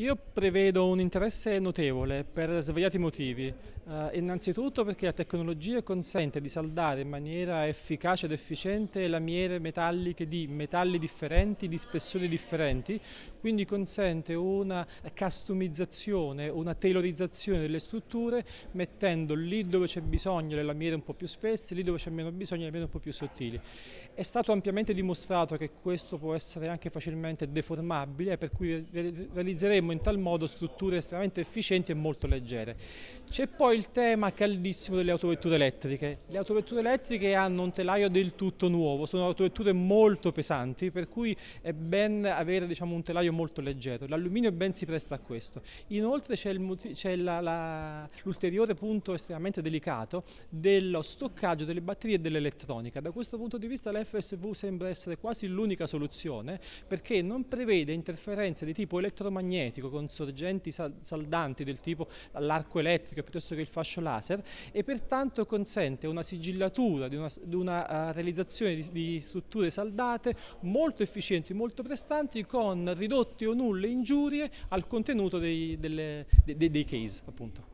Io prevedo un interesse notevole per svariati motivi. Eh, innanzitutto perché la tecnologia consente di saldare in maniera efficace ed efficiente lamiere metalliche di metalli differenti, di spessori differenti, quindi consente una customizzazione, una tailorizzazione delle strutture mettendo lì dove c'è bisogno le lamiere un po' più spesse, lì dove c'è meno bisogno le lamiere un po' più sottili. È stato ampiamente dimostrato che questo può essere anche facilmente deformabile, per cui realizzeremo costruiamo in tal modo strutture estremamente efficienti e molto leggere. C'è poi il tema caldissimo delle autovetture elettriche. Le autovetture elettriche hanno un telaio del tutto nuovo, sono autovetture molto pesanti, per cui è ben avere diciamo, un telaio molto leggero. L'alluminio ben si presta a questo. Inoltre c'è l'ulteriore punto estremamente delicato dello stoccaggio delle batterie e dell'elettronica. Da questo punto di vista l'FSV sembra essere quasi l'unica soluzione perché non prevede interferenze di tipo elettromagnetico magnetico con sorgenti sal saldanti del tipo l'arco elettrico piuttosto che il fascio laser e pertanto consente una sigillatura di una, di una uh, realizzazione di, di, strutture saldate molto efficienti, molto prestanti con ridotte o nulle ingiurie al contenuto dei, delle, dei, dei case appunto.